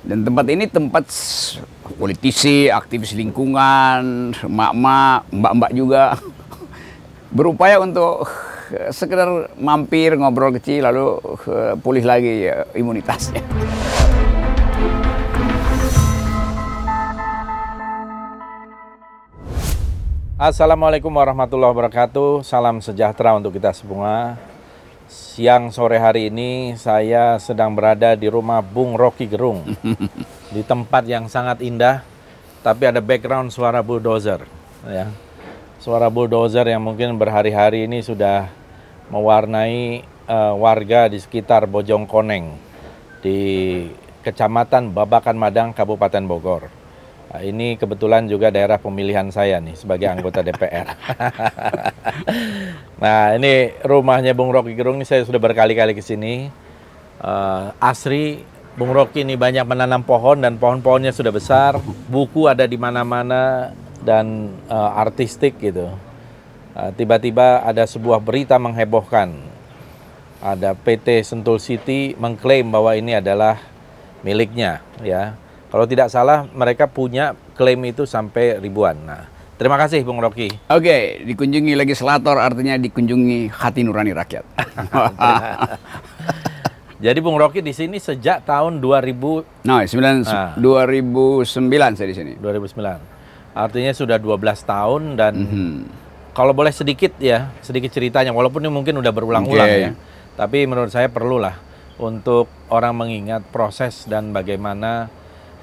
Dan tempat ini tempat politisi, aktivis lingkungan, mak-mak, mbak-mbak juga berupaya untuk eh, sekedar mampir ngobrol kecil lalu eh, pulih lagi ya, imunitasnya. Assalamualaikum warahmatullahi wabarakatuh. Salam sejahtera untuk kita semua. Siang sore hari ini saya sedang berada di rumah Bung Rocky Gerung di tempat yang sangat indah tapi ada background suara bulldozer ya. Suara bulldozer yang mungkin berhari-hari ini sudah mewarnai uh, warga di sekitar Bojong Koneng di Kecamatan Babakan Madang Kabupaten Bogor. Nah, ini kebetulan juga daerah pemilihan saya nih sebagai anggota DPR. nah ini rumahnya Bung Rocky Gerung ini saya sudah berkali-kali ke sini. Uh, Asri Bung Rocky ini banyak menanam pohon dan pohon-pohonnya sudah besar. Buku ada di mana-mana dan uh, artistik gitu. Eh, tiba-tiba uh, ada sebuah berita menghebohkan. Ada PT Sentul City mengklaim bahwa ini adalah miliknya ya kalau tidak salah mereka punya klaim itu sampai ribuan. Nah, terima kasih Bung Rocky. Oke, okay, dikunjungi legislator artinya dikunjungi hati nurani rakyat. Jadi Bung Rocky di sini sejak tahun 2000 No, 9, ah. ribu 2009 saya di sini. 2009. Artinya sudah 12 tahun dan mm -hmm. kalau boleh sedikit ya, sedikit ceritanya walaupun ini mungkin udah berulang-ulang okay. ya. Tapi menurut saya perlulah untuk orang mengingat proses dan bagaimana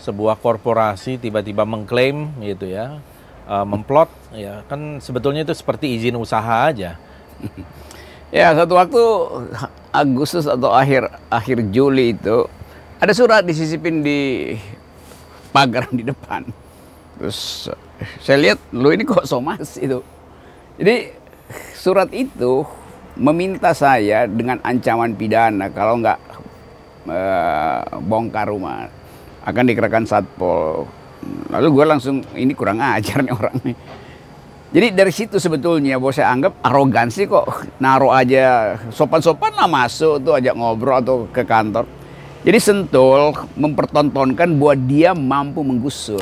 sebuah korporasi tiba-tiba mengklaim gitu ya, uh, memplot ya kan sebetulnya itu seperti izin usaha aja. Ya satu waktu Agustus atau akhir akhir Juli itu ada surat disisipin di pagar di depan. Terus saya lihat lu ini kok somas itu. Jadi surat itu meminta saya dengan ancaman pidana kalau nggak uh, bongkar rumah akan dikerahkan satpol lalu gue langsung ini kurang ajar nih orang nih jadi dari situ sebetulnya bos saya anggap arogansi kok naruh aja sopan-sopan lah masuk tuh ajak ngobrol atau ke kantor. Jadi Sentul mempertontonkan buat dia mampu menggusur.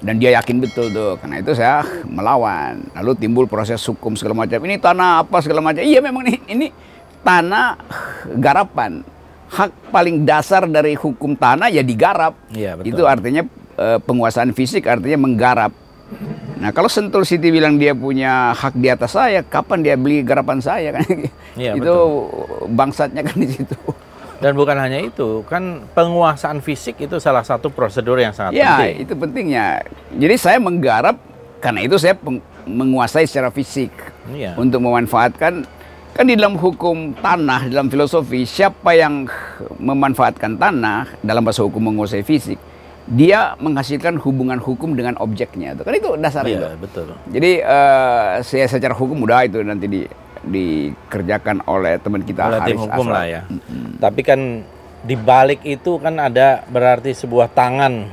Dan dia yakin betul tuh. Karena itu saya melawan. Lalu timbul proses hukum segala macam. Ini tanah apa segala macam. Iya memang ini, ini tanah garapan hak paling dasar dari hukum tanah ya digarap. Ya, betul. Itu artinya uh, penguasaan fisik artinya menggarap. Nah kalau Sentul City bilang dia punya hak di atas saya, kapan dia beli garapan saya kan? Ya, itu betul. bangsatnya kan di situ. Dan bukan hanya itu, kan penguasaan fisik itu salah satu prosedur yang sangat ya, penting. Ya itu pentingnya. Jadi saya menggarap karena itu saya menguasai secara fisik ya. untuk memanfaatkan Kan di dalam hukum tanah, dalam filosofi, siapa yang memanfaatkan tanah dalam bahasa hukum menguasai fisik, dia menghasilkan hubungan hukum dengan objeknya. Itu kan itu dasarnya. Iya, itu. betul. Jadi uh, saya secara hukum udah itu nanti di dikerjakan oleh teman kita oleh Haris tim hukum Asra. lah ya. Mm -hmm. Tapi kan di balik itu kan ada berarti sebuah tangan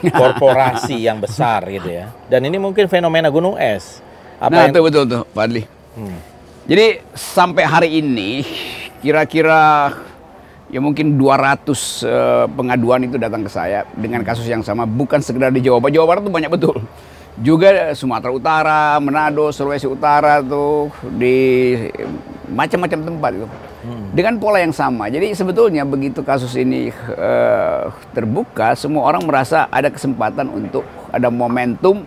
korporasi yang besar gitu ya. Dan ini mungkin fenomena gunung es. Apa nah, yang... itu betul tuh, Fadli. Hmm. Jadi sampai hari ini kira-kira ya mungkin 200 eh, pengaduan itu datang ke saya dengan kasus yang sama bukan sekedar di Jawa Barat. Jawa Barat itu banyak betul. Juga Sumatera Utara, Manado, Sulawesi Utara tuh di macam-macam tempat itu. Hmm. Dengan pola yang sama. Jadi sebetulnya begitu kasus ini uh, terbuka semua orang merasa ada kesempatan untuk ada momentum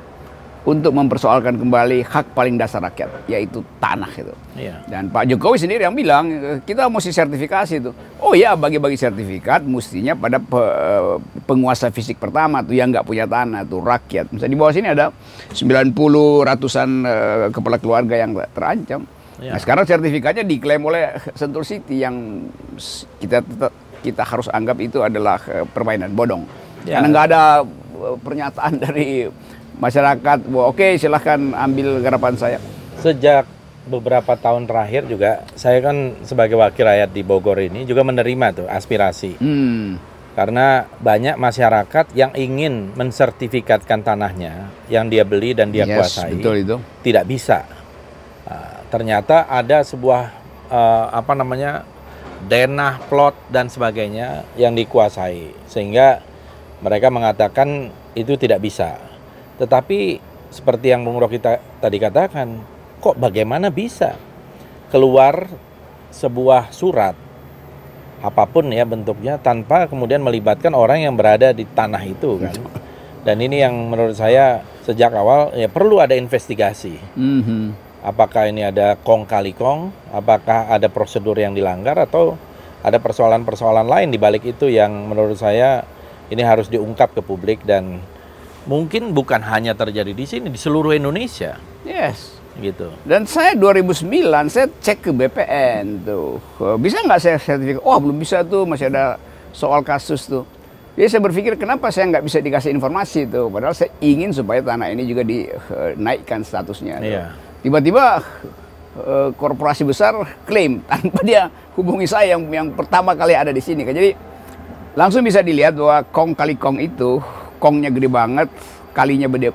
untuk mempersoalkan kembali hak paling dasar rakyat yaitu tanah itu. Iya. Dan Pak Jokowi sendiri yang bilang kita mesti sertifikasi itu. Oh ya bagi-bagi sertifikat mestinya pada pe eh, penguasa fisik pertama tuh yang nggak punya tanah tuh rakyat. Misalnya di bawah sini ada 90 ratusan uh, kepala keluarga yang terancam. Iya. Nah sekarang sertifikatnya diklaim oleh Sentul City yang kita kita harus anggap itu adalah eh, permainan bodong. Iya. Karena nggak ada pernyataan dari masyarakat oke okay, silahkan ambil garapan saya sejak beberapa tahun terakhir juga saya kan sebagai wakil rakyat di Bogor ini juga menerima tuh aspirasi hmm. karena banyak masyarakat yang ingin mensertifikatkan tanahnya yang dia beli dan dia yes, kuasai betul itu. tidak bisa uh, ternyata ada sebuah uh, apa namanya denah plot dan sebagainya yang dikuasai sehingga mereka mengatakan itu tidak bisa tetapi seperti yang Bung Rocky tadi katakan, kok bagaimana bisa keluar sebuah surat apapun ya bentuknya tanpa kemudian melibatkan orang yang berada di tanah itu kan. Dan ini yang menurut saya sejak awal ya perlu ada investigasi. Mm -hmm. Apakah ini ada kong kali kong? Apakah ada prosedur yang dilanggar atau ada persoalan-persoalan lain di balik itu yang menurut saya ini harus diungkap ke publik dan mungkin bukan hanya terjadi di sini, di seluruh Indonesia. Yes. Gitu. Dan saya 2009 saya cek ke BPN tuh, eh, bisa nggak saya sertifikat? Oh belum bisa tuh, masih ada soal kasus tuh. Jadi saya berpikir kenapa saya nggak bisa dikasih informasi itu, padahal saya ingin supaya tanah ini juga dinaikkan eh, statusnya. Iya. Tiba-tiba eh, korporasi besar klaim tanpa dia hubungi saya yang yang pertama kali ada di sini. Kan. Jadi langsung bisa dilihat bahwa kong kali kong itu kongnya gede banget, kalinya gede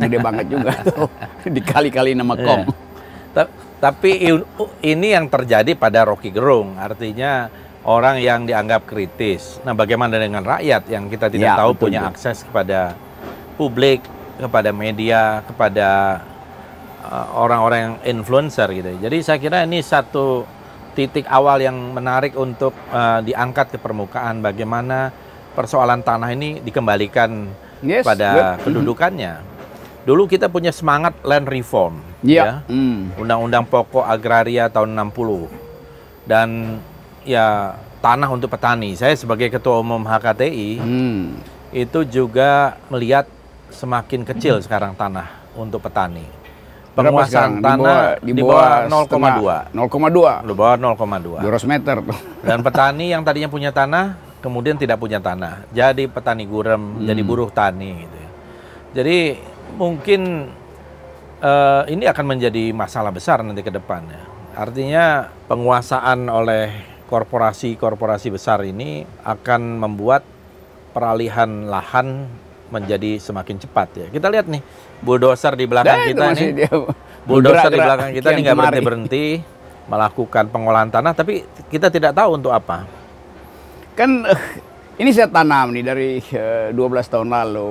gede banget juga tuh. Dikali-kali nama iya. kong. Yeah. Tapi ini yang terjadi pada Rocky Gerung, artinya orang yang dianggap kritis. Nah, bagaimana dengan rakyat yang kita tidak ya, tahu punya betul. akses kepada publik, kepada media, kepada eh, orang-orang uh, influencer gitu. Jadi saya kira ini satu titik awal yang menarik untuk uh, diangkat ke permukaan bagaimana persoalan tanah ini dikembalikan yes, pada good. Mm-hmm. kedudukannya. Dulu kita punya semangat land reform, yeah. ya. Mm. Undang-undang pokok agraria tahun 60. Dan ya tanah untuk petani. Saya sebagai ketua umum HKTI mm. itu juga melihat semakin kecil mm. sekarang tanah untuk petani. Penguasaan tanah di bawah 0,2. 0,2. Di bawah 0,2. 200 meter. Dan petani yang tadinya punya tanah kemudian tidak punya tanah, jadi petani gurem, hmm. jadi buruh tani gitu ya. Jadi mungkin uh, ini akan menjadi masalah besar nanti ke depan ya. Artinya penguasaan oleh korporasi-korporasi besar ini akan membuat peralihan lahan menjadi semakin cepat ya. Kita lihat nih bulldozer di belakang nah, kita nih. Dia bulldozer di belakang kita ini nggak berhenti berhenti melakukan pengolahan tanah, tapi kita tidak tahu untuk apa. Kan eh, ini saya tanam nih dari 12 eh, tahun lalu.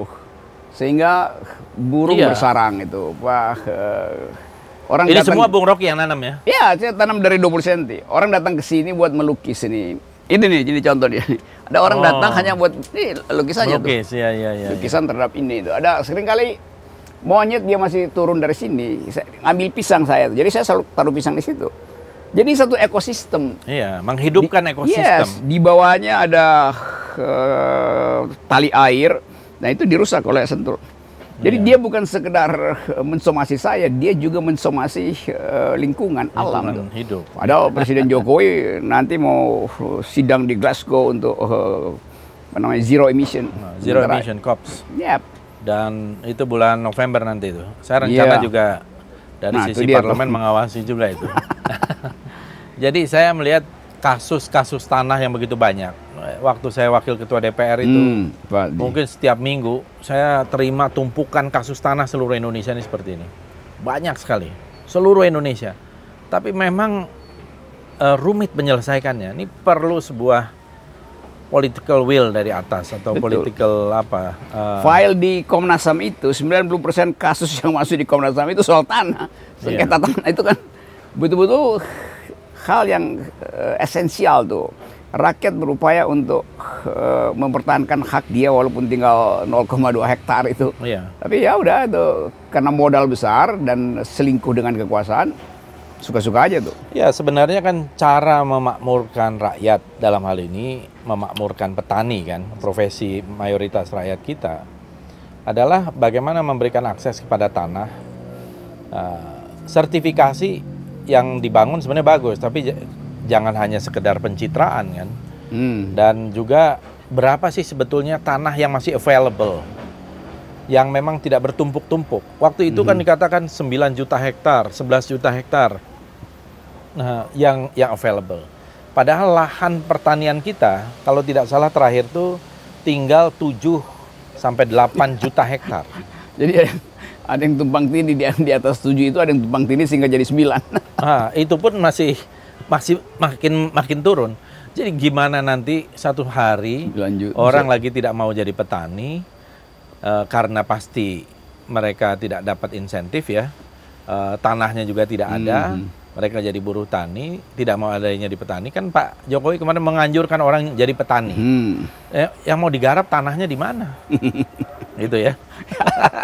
Sehingga eh, burung iya. bersarang itu. Wah, Orang Ini datang, semua Bung Rocky yang nanam ya? Iya, saya tanam dari 20 cm. Orang datang ke sini buat melukis ini. Ini nih, jadi contoh dia. Ada orang oh. datang hanya buat ini lukis saja tuh. Ya, ya, ya, Lukisan ya. terhadap ini itu. Ada sering kali monyet dia masih turun dari sini, saya, ambil pisang saya. Jadi saya selalu taruh pisang di situ. Jadi satu ekosistem. Iya, menghidupkan di, ekosistem. Yes, di bawahnya ada uh, tali air. Nah, itu dirusak oleh sentur. Jadi iya. dia bukan sekedar eh, mensomasi saya, dia juga mensomasi uh, eh, lingkungan, lingkungan alam. Hidup. Padahal Presiden Jokowi nanti mau sidang di Glasgow untuk uh, apa namanya zero emission. Ah, zero Sementara. emission COPs. Yep. Dan itu bulan November nanti itu. Saya rencana yeah. juga dari nah, sisi parlemen itu. mengawasi juga itu. Jadi saya melihat kasus-kasus tanah yang begitu banyak. Waktu saya wakil ketua DPR itu, hmm, mungkin setiap minggu saya terima tumpukan kasus tanah seluruh Indonesia ini seperti ini. Banyak sekali, seluruh Indonesia. Tapi memang uh, rumit menyelesaikannya. Ini perlu sebuah political will dari atas atau Betul. political apa? Uh... File di Komnas HAM itu 90% kasus yang masuk di Komnas HAM itu soal tanah. Iya. Sengketa yeah. tanah itu kan betul-betul hal yang uh, esensial tuh. Rakyat berupaya untuk uh, mempertahankan hak dia walaupun tinggal 0,2 hektar itu. Yeah. Tapi ya udah itu karena modal besar dan selingkuh dengan kekuasaan suka-suka aja tuh. Ya sebenarnya kan cara memakmurkan rakyat dalam hal ini memakmurkan petani kan profesi mayoritas rakyat kita adalah bagaimana memberikan akses kepada tanah uh, sertifikasi yang dibangun sebenarnya bagus tapi jangan hanya sekedar pencitraan kan hmm. dan juga berapa sih sebetulnya tanah yang masih available yang memang tidak bertumpuk-tumpuk. Waktu itu mm -hmm. kan dikatakan 9 juta hektar, 11 juta hektar. Nah, yang yang available. Padahal lahan pertanian kita kalau tidak salah terakhir tuh tinggal 7 sampai 8 juta hektar. Jadi ada yang tumpang tindih di, di atas 7 itu ada yang tumpang tindih sehingga jadi 9. Nah, itu pun masih masih makin makin turun. Jadi gimana nanti satu hari Lanjut, orang bisa. lagi tidak mau jadi petani uh, karena pasti mereka tidak dapat insentif ya. Uh, tanahnya juga tidak ada. Hmm mereka jadi buruh tani, tidak mau adanya di petani. Kan Pak Jokowi kemarin menganjurkan orang jadi petani. Hmm. Eh, yang mau digarap tanahnya di mana? gitu ya.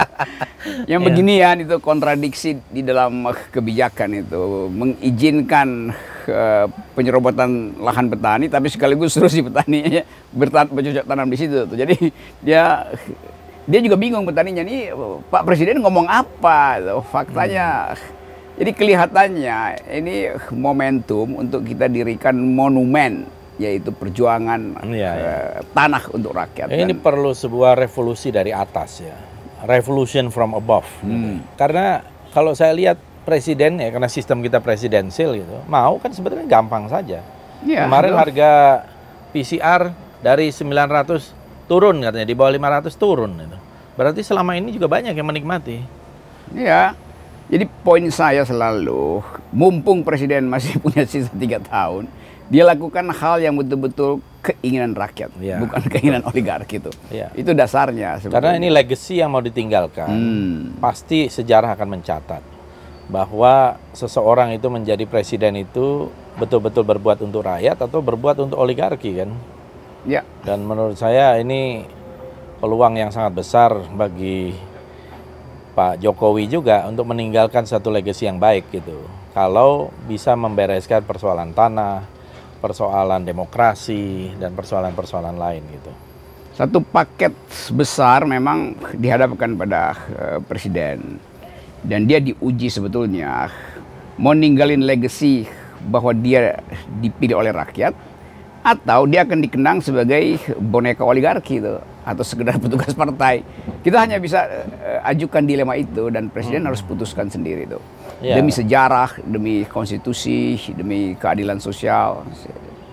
yang begini ya. itu kontradiksi di dalam kebijakan itu mengizinkan eh, penyerobotan lahan petani tapi sekaligus terus si petaninya bertan bercocok tanam di situ Jadi dia dia juga bingung petaninya nih Pak Presiden ngomong apa Faktanya hmm jadi kelihatannya ini momentum untuk kita dirikan monumen yaitu perjuangan ya, ya. tanah untuk rakyat. Ini dan, perlu sebuah revolusi dari atas ya, revolution from above. Hmm. Karena kalau saya lihat presiden ya karena sistem kita presidensil gitu, mau kan sebetulnya gampang saja. Ya, Kemarin aduh. harga PCR dari 900 turun katanya di bawah 500 turun. Gitu. Berarti selama ini juga banyak yang menikmati. Iya. Jadi poin saya selalu, mumpung Presiden masih punya sisa tiga tahun, dia lakukan hal yang betul-betul keinginan rakyat, ya. bukan keinginan oligarki itu. Ya. Itu dasarnya. Sebetulnya. Karena ini legacy yang mau ditinggalkan, hmm. pasti sejarah akan mencatat bahwa seseorang itu menjadi presiden itu betul-betul berbuat untuk rakyat atau berbuat untuk oligarki kan. Ya. Dan menurut saya ini peluang yang sangat besar bagi Pak Jokowi juga untuk meninggalkan satu legasi yang baik gitu. Kalau bisa membereskan persoalan tanah, persoalan demokrasi dan persoalan-persoalan lain gitu. Satu paket besar memang dihadapkan pada uh, presiden dan dia diuji sebetulnya mau ninggalin legasi bahwa dia dipilih oleh rakyat atau dia akan dikenang sebagai boneka oligarki itu atau sekedar petugas partai. Kita hanya bisa uh, ajukan dilema itu dan presiden hmm. harus putuskan sendiri itu. Yeah. Demi sejarah, demi konstitusi, demi keadilan sosial,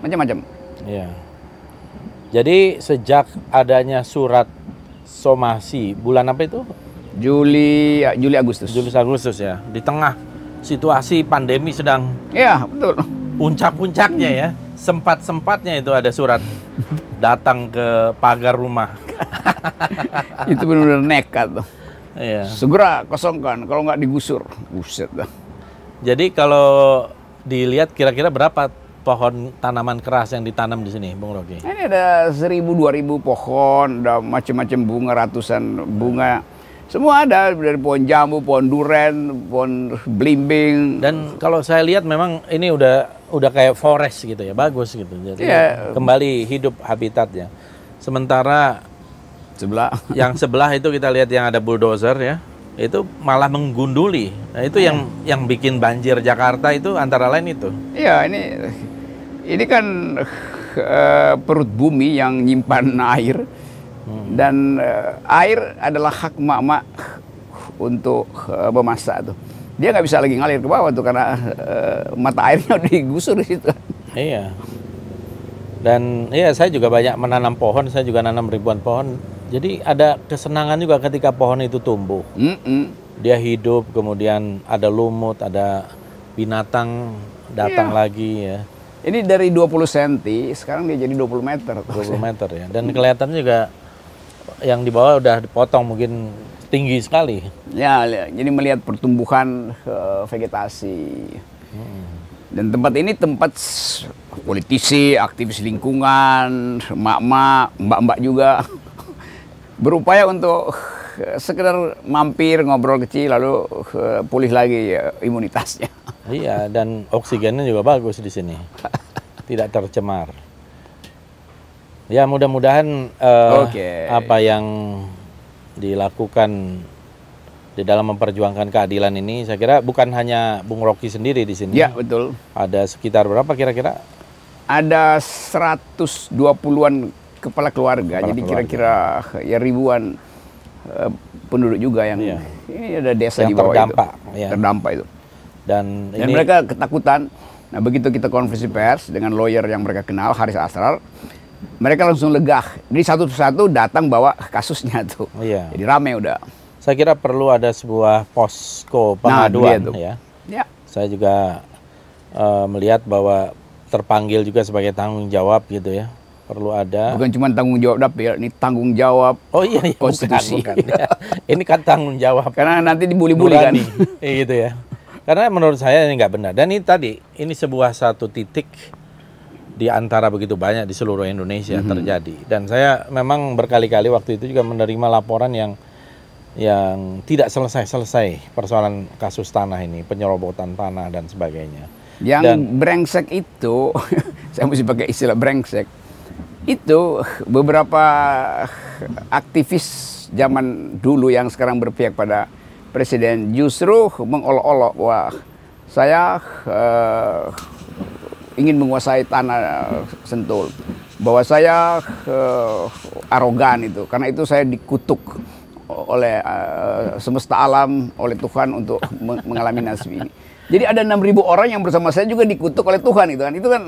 macam-macam. Yeah. Jadi sejak adanya surat somasi bulan apa itu? Juli ya, Juli Agustus. Juli Agustus ya. Di tengah situasi pandemi sedang Iya, yeah, betul. Puncak-puncaknya ya. Sempat-sempatnya itu ada surat datang ke pagar rumah itu benar-benar nekat tuh. Iya. Segera kosongkan, kalau nggak digusur, buset dah. Jadi kalau dilihat kira-kira berapa pohon tanaman keras yang ditanam di sini, Bung roky Ini ada seribu dua ribu pohon, ada macam-macam bunga, ratusan bunga. Semua ada dari pohon jambu, pohon duren, pohon belimbing. Dan kalau saya lihat memang ini udah udah kayak forest gitu ya, bagus gitu. Jadi yeah. kembali hidup habitatnya. Sementara sebelah yang sebelah itu kita lihat yang ada bulldozer ya itu malah menggunduli nah, itu hmm. yang yang bikin banjir Jakarta itu antara lain itu iya ini ini kan uh, perut bumi yang nyimpan air hmm. dan uh, air adalah hak mama untuk uh, memasak tuh dia nggak bisa lagi ngalir ke bawah tuh karena uh, mata airnya udah digusur di situ iya dan iya saya juga banyak menanam pohon saya juga nanam ribuan pohon jadi ada kesenangan juga ketika pohon itu tumbuh. Mm -mm. Dia hidup, kemudian ada lumut, ada binatang datang yeah. lagi ya. Ini dari 20 cm, sekarang dia jadi 20 meter. 20 meter ya. Dan mm. kelihatan juga yang di bawah udah dipotong mungkin tinggi sekali. Ya, ya. jadi melihat pertumbuhan eh, vegetasi. Mm. Dan tempat ini tempat politisi, aktivis lingkungan, mak-mak, mbak-mbak juga berupaya untuk eh, sekedar mampir ngobrol kecil lalu eh, pulih lagi ya, imunitasnya. Iya dan oksigennya juga bagus di sini, tidak tercemar. Ya mudah-mudahan uh, eh, okay. apa yang dilakukan di dalam memperjuangkan keadilan ini, saya kira bukan hanya Bung Rocky sendiri di sini. Iya betul. Ada sekitar berapa kira-kira? Ada 120-an kepala keluarga. Kepala jadi kira-kira ya ribuan uh, penduduk juga yang yeah. ini ada desa yang di bawah terdampak, itu. Iya. Yeah. Terdampak itu. Dan, Dan ini... mereka ketakutan. Nah, begitu kita konversi pers dengan lawyer yang mereka kenal, Haris Asrar, mereka langsung legah. Jadi satu persatu datang bawa kasusnya tuh. Iya. Jadi rame udah. Saya kira perlu ada sebuah posko nah, pengaduan nah, ya. ya. Saya juga uh, melihat bahwa terpanggil juga sebagai tanggung jawab gitu ya perlu ada. Bukan cuma tanggung jawab dapil, ini tanggung jawab Oh iya, iya konstitusi. Bukan, bukan. ini kan tanggung jawab. Karena nanti dibully buli kan. Iya, gitu ya. Karena menurut saya ini nggak benar. Dan ini tadi, ini sebuah satu titik di antara begitu banyak di seluruh Indonesia mm -hmm. terjadi. Dan saya memang berkali-kali waktu itu juga menerima laporan yang yang tidak selesai-selesai persoalan kasus tanah ini, penyerobotan tanah dan sebagainya. Yang dan, brengsek itu, saya mesti pakai istilah brengsek itu beberapa aktivis zaman dulu yang sekarang berpihak pada presiden justru mengolok-olok wah saya uh, ingin menguasai tanah Sentul bahwa saya uh, arogan itu karena itu saya dikutuk oleh uh, semesta alam oleh Tuhan untuk mengalami nasib ini. Jadi ada 6000 orang yang bersama saya juga dikutuk oleh Tuhan itu kan. Itu kan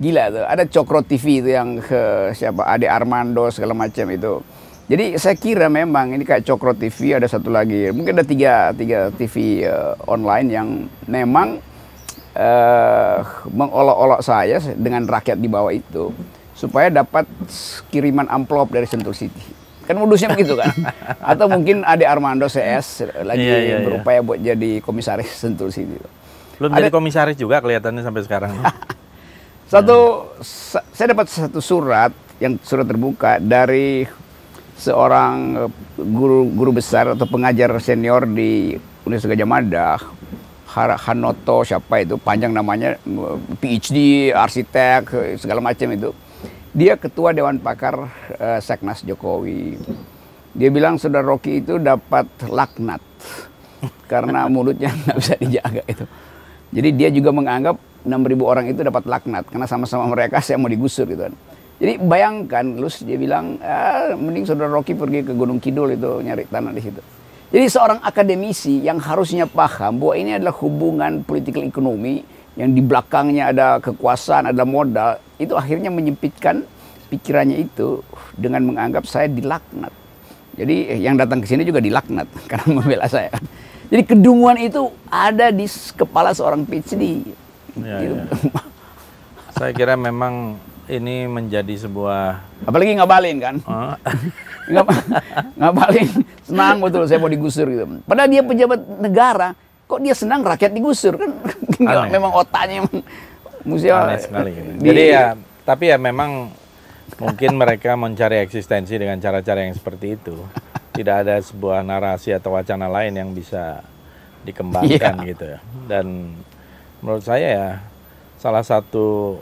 gila tuh. Ada Cokro TV itu yang ke siapa Ade Armando segala macam itu. Jadi saya kira memang ini kayak Cokro TV ada satu lagi. Mungkin ada tiga tiga TV uh, eh, online yang memang uh, mengolok-olok saya dengan rakyat di bawah itu supaya dapat kiriman amplop dari Sentul City kan modusnya begitu kan atau mungkin Ade Armando CS lagi yeah, yeah, iya. berupaya buat jadi komisaris sentul City belum ada, komisaris juga kelihatannya sampai sekarang Satu hmm. saya dapat satu surat yang surat terbuka dari seorang eh, guru guru besar atau pengajar senior di Universitas Gajah Mada Hanoto siapa itu panjang namanya eh, PhD arsitek eh, segala macam itu dia ketua dewan pakar uh, Seknas Jokowi dia bilang saudara Rocky itu dapat laknat karena mulutnya nggak bisa dijaga itu jadi dia juga menganggap 6.000 orang itu dapat laknat karena sama-sama mereka saya mau digusur gitu kan. Jadi bayangkan, lus dia bilang, ah, mending saudara Rocky pergi ke Gunung Kidul itu nyari tanah di situ. Jadi seorang akademisi yang harusnya paham bahwa ini adalah hubungan politik ekonomi yang di belakangnya ada kekuasaan, ada modal, itu akhirnya menyempitkan pikirannya itu dengan menganggap saya dilaknat. Jadi eh, yang datang ke sini juga dilaknat karena membela saya. Jadi kedunguan itu ada di kepala seorang PhD. Ya, ya. Saya kira memang ini menjadi sebuah apalagi ngabalin kan oh. ngabalin senang betul saya mau digusur gitu padahal dia pejabat negara kok dia senang rakyat digusur kan Aneh. memang otaknya emang musia sekali gitu. jadi ya tapi ya memang mungkin mereka mencari eksistensi dengan cara-cara yang seperti itu tidak ada sebuah narasi atau wacana lain yang bisa dikembangkan yeah. gitu ya dan menurut saya ya salah satu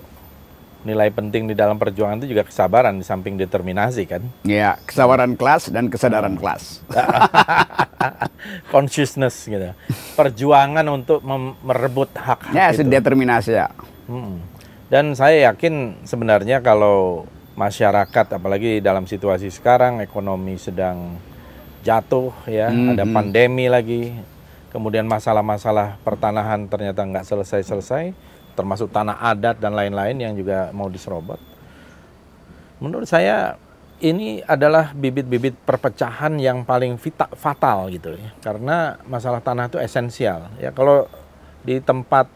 nilai penting di dalam perjuangan itu juga kesabaran di samping determinasi kan. Iya, kesabaran kelas dan kesadaran hmm. kelas. Consciousness gitu. Perjuangan untuk merebut hak-hak Ya, itu. determinasi ya. Hmm. Dan saya yakin sebenarnya kalau masyarakat apalagi dalam situasi sekarang ekonomi sedang jatuh ya, hmm, ada hmm. pandemi lagi, kemudian masalah-masalah pertanahan ternyata nggak selesai-selesai, termasuk tanah adat dan lain-lain yang juga mau diserobot. Menurut saya ini adalah bibit-bibit perpecahan yang paling vita, fatal gitu ya, karena masalah tanah itu esensial. Ya kalau di tempat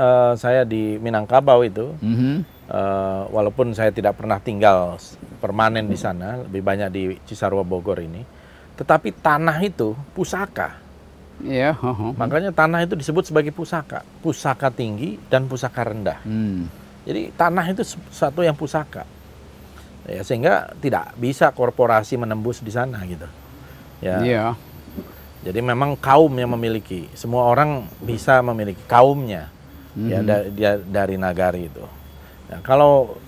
uh, saya di Minangkabau itu, mm -hmm. uh, walaupun saya tidak pernah tinggal permanen di sana, lebih banyak di Cisarua Bogor ini, tetapi tanah itu pusaka Iya. Makanya tanah itu disebut sebagai pusaka, pusaka tinggi dan pusaka rendah. Hmm. Jadi tanah itu satu yang pusaka. Ya, sehingga tidak bisa korporasi menembus di sana gitu. Ya. Iya. Jadi memang kaum yang memiliki. Semua orang bisa memiliki kaumnya. Ya, hmm Ya da- dari nagari itu. Ya, kalau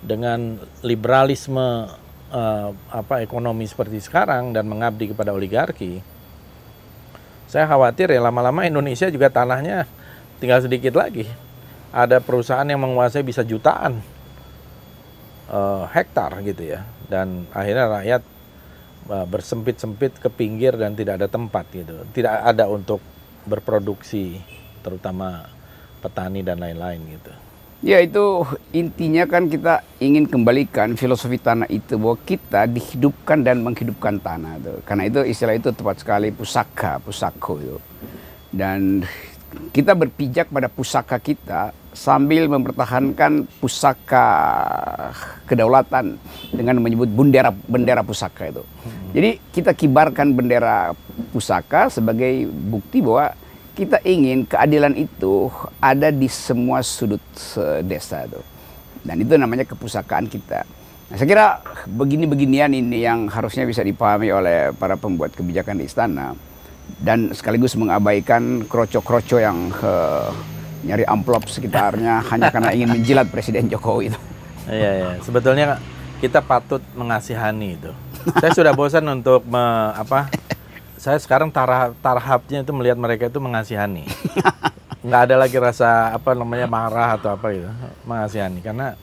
dengan liberalisme uh, apa ekonomi seperti sekarang dan mengabdi kepada oligarki, saya khawatir ya lama-lama Indonesia juga tanahnya tinggal sedikit lagi. Ada perusahaan yang menguasai bisa jutaan uh, hektar gitu ya, dan akhirnya rakyat uh, bersempit-sempit ke pinggir dan tidak ada tempat gitu, tidak ada untuk berproduksi, terutama petani dan lain-lain gitu. Ya itu intinya kan kita ingin kembalikan filosofi tanah itu bahwa kita dihidupkan dan menghidupkan tanah itu. Karena itu istilah itu tepat sekali pusaka, pusako itu. Dan kita berpijak pada pusaka kita sambil mempertahankan pusaka kedaulatan dengan menyebut bendera bendera pusaka itu. Jadi kita kibarkan bendera pusaka sebagai bukti bahwa kita ingin keadilan itu ada di semua sudut desa itu, Dan itu namanya kepusakaan kita. Nah, saya kira begini-beginian ini yang harusnya bisa dipahami oleh para pembuat kebijakan di istana dan sekaligus mengabaikan kroco-kroco yang uh, nyari amplop sekitarnya hanya karena ingin menjilat Presiden Jokowi itu. Iya, iya. Sebetulnya kita patut mengasihani itu. Saya sudah bosan untuk me, apa saya sekarang tarah itu melihat mereka itu mengasihani. nggak ada lagi rasa apa namanya marah atau apa gitu, mengasihani karena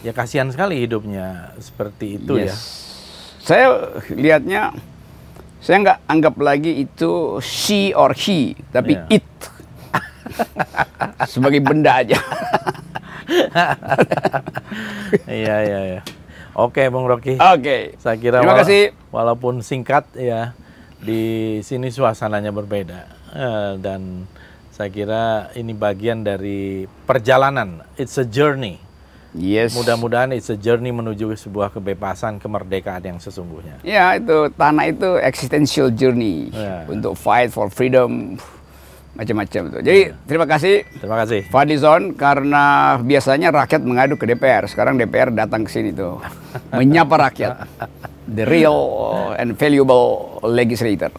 ya kasihan sekali hidupnya seperti itu ya. yes. ya. Saya lihatnya saya nggak anggap lagi itu she or he, tapi yeah. it sebagai benda aja. Iya iya iya. Oke, Bung Rocky. Oke. Okay. Saya kira Terima kasih. walaupun singkat ya di sini suasananya berbeda eh, dan saya kira ini bagian dari perjalanan. It's a journey. Yes. Mudah-mudahan it's a journey menuju sebuah kebebasan, kemerdekaan yang sesungguhnya. Ya, itu tanah itu existential journey ya. untuk fight for freedom macam-macam itu. Jadi ya. terima kasih. Terima kasih. Fadlizon karena biasanya rakyat mengadu ke DPR, sekarang DPR datang ke sini tuh menyapa rakyat the real and valuable legislator.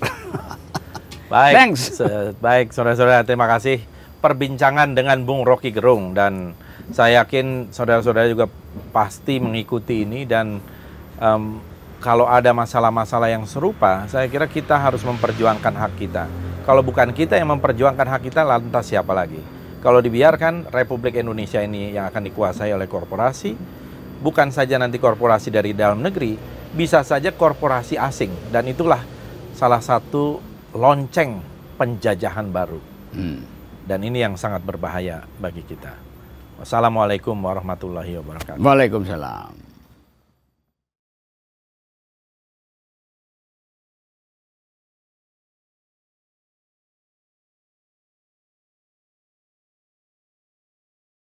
baik, Thanks. baik saudara-saudara terima kasih perbincangan dengan Bung Rocky Gerung dan saya yakin saudara-saudara juga pasti mengikuti ini dan um, kalau ada masalah-masalah yang serupa, saya kira kita harus memperjuangkan hak kita. Kalau bukan kita yang memperjuangkan hak kita, lantas siapa lagi? Kalau dibiarkan, Republik Indonesia ini yang akan dikuasai oleh korporasi, bukan saja nanti korporasi dari dalam negeri, bisa saja korporasi asing dan itulah salah satu lonceng penjajahan baru. Hmm. Dan ini yang sangat berbahaya bagi kita. Wassalamualaikum warahmatullahi wabarakatuh. Waalaikumsalam.